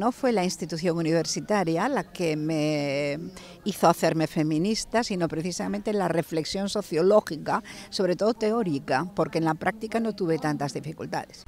No fue la institución universitaria la que me hizo hacerme feminista, sino precisamente la reflexión sociológica, sobre todo teórica, porque en la práctica no tuve tantas dificultades.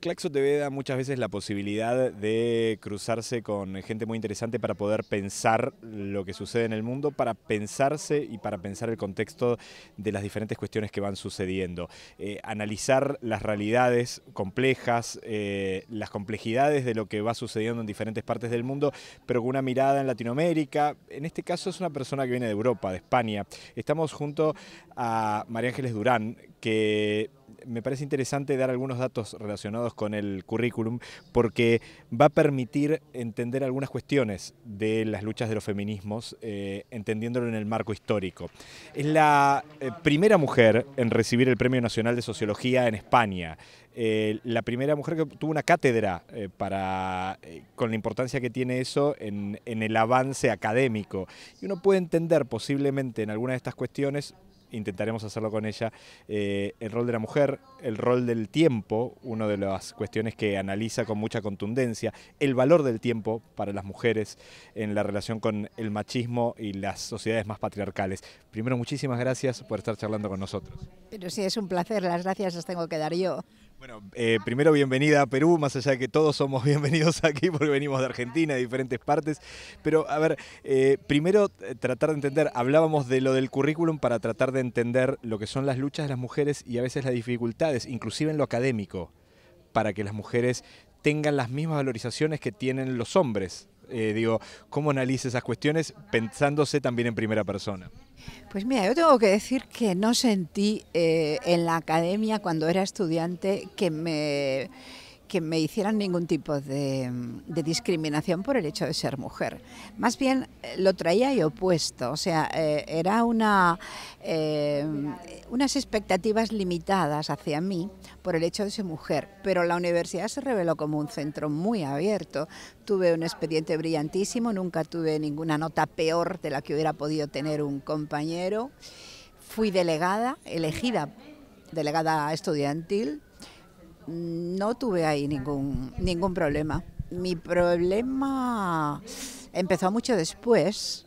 Claxo TV da muchas veces la posibilidad de cruzarse con gente muy interesante para poder pensar lo que sucede en el mundo, para pensarse y para pensar el contexto de las diferentes cuestiones que van sucediendo. Eh, analizar las realidades complejas, eh, las complejidades de lo que va sucediendo en diferentes partes del mundo, pero con una mirada en Latinoamérica. En este caso es una persona que viene de Europa, de España. Estamos junto a María Ángeles Durán, que me parece interesante dar algunos datos relacionados con el currículum porque va a permitir entender algunas cuestiones de las luchas de los feminismos, eh, entendiéndolo en el marco histórico. Es la eh, primera mujer en recibir el Premio Nacional de Sociología en España. Eh, la primera mujer que tuvo una cátedra para, con la importancia que tiene eso en, en el avance académico. Y uno puede entender posiblemente en alguna de estas cuestiones intentaremos hacerlo con ella, eh, el rol de la mujer, el rol del tiempo, una de las cuestiones que analiza con mucha contundencia, el valor del tiempo para las mujeres en la relación con el machismo y las sociedades más patriarcales. Primero, muchísimas gracias por estar charlando con nosotros. Pero sí, es un placer, las gracias las tengo que dar yo. Bueno, eh, primero bienvenida a Perú, más allá de que todos somos bienvenidos aquí porque venimos de Argentina, de diferentes partes. Pero a ver, eh, primero eh, tratar de entender, hablábamos de lo del currículum para tratar de entender lo que son las luchas de las mujeres y a veces las dificultades, inclusive en lo académico, para que las mujeres tengan las mismas valorizaciones que tienen los hombres eh, digo, ¿cómo analiza esas cuestiones pensándose también en primera persona? Pues mira, yo tengo que decir que no sentí eh, en la academia cuando era estudiante que me que me hicieran ningún tipo mm, de, discriminación por el hecho de ser mujer. Más bien eh, lo traía y opuesto, o sea, eh, era eh, unas expectativas limitadas hacia mí por el hecho de ser mujer, pero la universidad se reveló como un centro muy abierto. Tuve un expediente brillantísimo, nunca tuve ninguna nota peor de la que hubiera podido tener un compañero. Fui delegada, elegida delegada estudiantil no tuve ahí ningún, ningún problema. Mi problema empezó mucho después,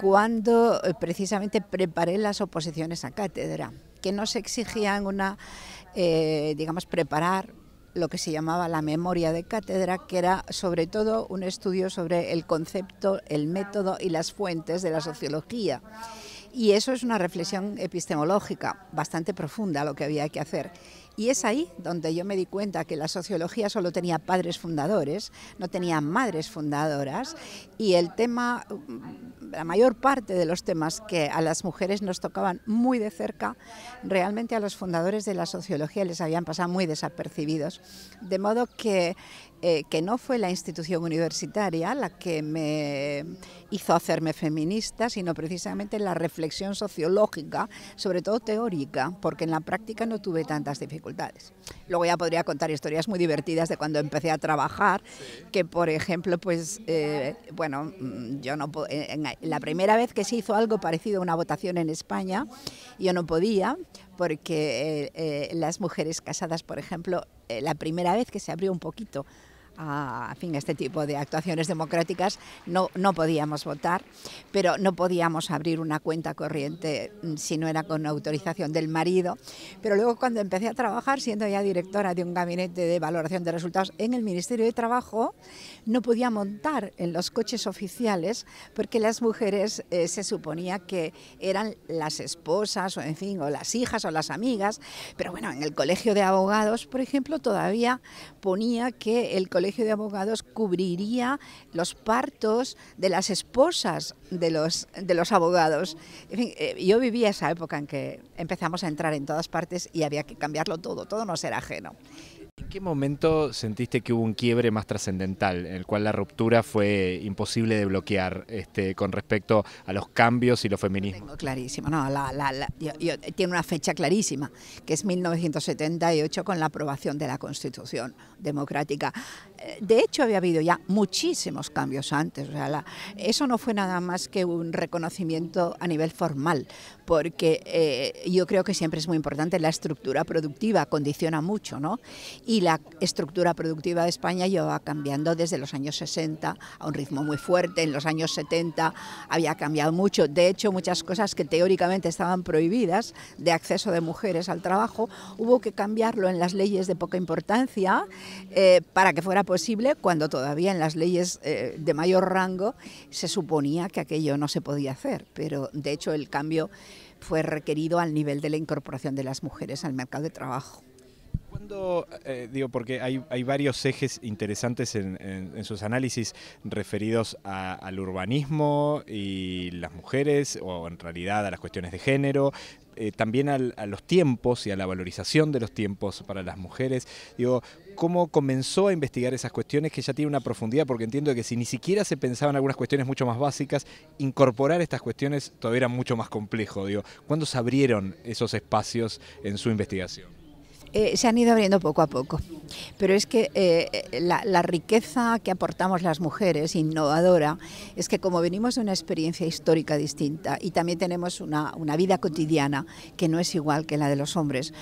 cuando eh, precisamente preparé las oposiciones a cátedra, que nos exigían una, eh, digamos, preparar lo que se llamaba la memoria de cátedra, que era sobre todo un estudio sobre el concepto, el método y las fuentes de la sociología. Y eso es una reflexión epistemológica bastante profunda lo que había que hacer. Y es ahí donde yo me di cuenta que la sociología solo tenía padres fundadores, no tenía madres fundadoras, y el tema, mm, la mayor parte de los temas que a las mujeres nos tocaban muy de cerca, realmente a los fundadores de la sociología les habían pasado muy desapercibidos. De modo que eh, que no fue la institución universitaria la que me hizo hacerme feminista, sino precisamente la reflexión sociológica, sobre todo teórica, porque en la práctica no tuve tantas dificultades. Luego ya podría contar historias muy divertidas de cuando empecé a trabajar, que por ejemplo, pues, eh, bueno, mm, yo no eh, la primera vez que se hizo algo parecido a una votación en España, yo no podía, porque las mujeres casadas, por ejemplo, eh, la primera vez que se abrió un poquito a, fin, este tipo de actuaciones democráticas, no, no podíamos votar, pero no podíamos abrir una cuenta corriente mm, si no era con autorización del marido. Pero luego cuando empecé a trabajar, siendo ya directora de un gabinete de valoración de resultados en el Ministerio de Trabajo, no podía montar en los coches oficiales porque las mujeres eh, se suponía que eran las esposas o en fin, o las hijas o las amigas. Pero bueno, en el Colegio de Abogados, por ejemplo, todavía ponía que el de Abogados cubriría los partos de las esposas de los, de los abogados. Eh, yo vivía esa época en que empezamos a entrar en todas partes y había que cambiarlo todo, todo nos era ajeno. ¿En qué momento sentiste que hubo un quiebre más trascendental, en el cual la ruptura fue imposible de bloquear este, con respecto a los cambios y los feminismos? Tengo clarísimo, no, tiene una fecha clarísima, que es 1978 con la aprobación de la Constitución Democrática. Eh, de hecho, había habido ya muchísimos cambios antes, o sea, eso no fue nada más que un reconocimiento a nivel formal, porque eh, yo creo que siempre es muy importante la estructura productiva, condiciona mucho, ¿no? y la estructura productiva de España llevaba cambiando desde los años 60 a un ritmo muy fuerte, en los años 70 había cambiado mucho, de hecho muchas cosas que teóricamente estaban prohibidas de acceso de mujeres al trabajo, hubo que cambiarlo en las leyes de poca importancia eh, para que fuera posible cuando todavía en las leyes eh, de mayor rango se suponía que aquello no se podía hacer, pero de hecho el cambio fue requerido al nivel de la incorporación de las mujeres al mercado de trabajo. Cuando, eh, digo, porque hay, varios ejes interesantes en, sus análisis referidos al urbanismo y las mujeres, o en realidad a las cuestiones de género, eh, también a los tiempos y a la valorización de los tiempos para las mujeres. Digo, ¿cómo comenzó a investigar esas cuestiones que ya tiene una profundidad? Porque entiendo que si ni siquiera se pensaban algunas cuestiones mucho más básicas, incorporar estas cuestiones todavía era mucho más complejo. Digo, ¿cuándo se abrieron esos espacios en su investigación? Eh, se han ido abriendo poco a poco. Pero es que eh, eh, la, riqueza que aportamos las mujeres, innovadora, es que como venimos de una experiencia histórica distinta y también tenemos una, vida cotidiana que no es igual que la de los hombres,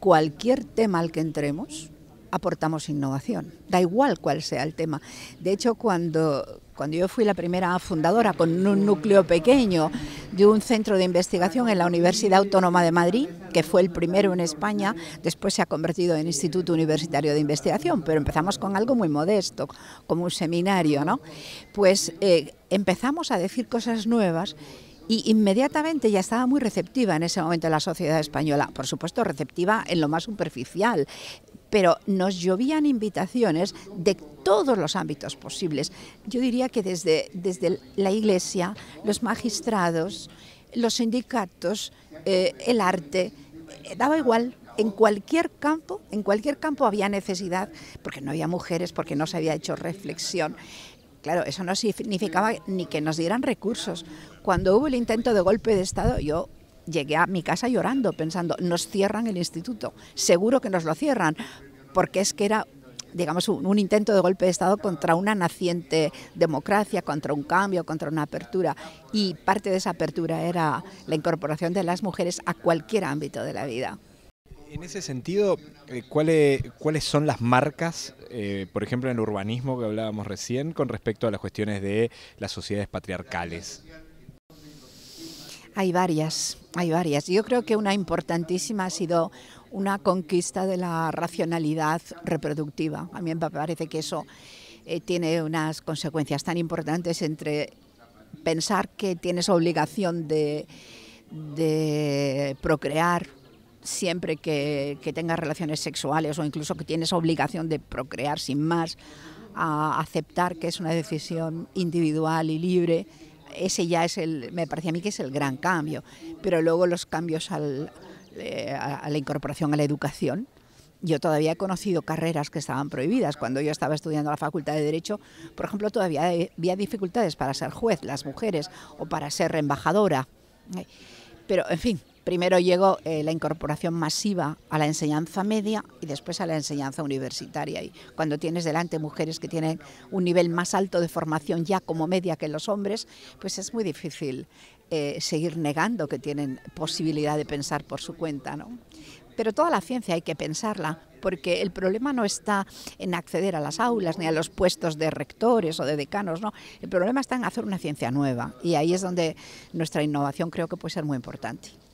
cualquier tema al que entremos aportamos innovación, da igual cuál sea el tema. De hecho, cuando, cuando yo fui la primera fundadora con un núcleo pequeño de un centro de investigación en la Universidad Autónoma de Madrid, que fue el primero en España, después se ha convertido en Instituto Universitario de Investigación, pero empezamos con algo muy modesto, como un seminario, ¿no? Pues eh, empezamos a decir cosas nuevas y inmediatamente ya estaba muy receptiva en ese momento la sociedad española, por supuesto receptiva en lo más superficial, pero nos llovían invitaciones de todos los ámbitos posibles. Yo diría que desde, desde la iglesia, los magistrados, los sindicatos, eh, el arte, eh, daba igual, en cualquier campo, en cualquier campo había necesidad, porque no había mujeres, porque no se había hecho reflexión. Claro, eso no significaba ni que nos dieran recursos. Cuando hubo el intento de golpe de Estado, yo llegué a mi casa llorando, pensando, nos cierran el instituto, seguro que nos lo cierran, porque es que era digamos, un, intento de golpe de Estado contra una naciente democracia, contra un cambio, contra una apertura. Y parte de esa apertura era la incorporación de las mujeres a cualquier ámbito de la vida. En ese sentido, eh, ¿cuáles, son las marcas, eh, por ejemplo, en el urbanismo que hablábamos recién, con respecto a las cuestiones de las sociedades patriarcales? Hay varias, hay varias. Yo creo que una importantísima ha sido una conquista de la racionalidad reproductiva. A mí me parece que eso eh, tiene unas consecuencias tan importantes entre pensar que tienes obligación de, procrear siempre que, que, tengas relaciones sexuales o incluso que tienes obligación de procrear sin más, a aceptar que es una decisión individual y libre ese ya es el, me parece a mí que es el gran cambio, pero luego los cambios al, eh, a la incorporación a la educación, yo todavía he conocido carreras que estaban prohibidas. Cuando yo estaba estudiando la Facultad de Derecho, por ejemplo, todavía había dificultades para ser juez, las mujeres, o para ser embajadora. Pero, en fin, primero llegó eh, la incorporación masiva a la enseñanza media y después a la enseñanza universitaria. Y cuando tienes delante mujeres que tienen un nivel más alto de formación ya como media que los hombres, pues es muy difícil eh, seguir negando que tienen posibilidad de pensar por su cuenta. ¿no? Pero toda la ciencia hay que pensarla porque el problema no está en acceder a las aulas ni a los puestos de rectores o de decanos, no, el problema está en hacer una ciencia nueva y ahí es donde nuestra innovación creo que puede ser muy importante.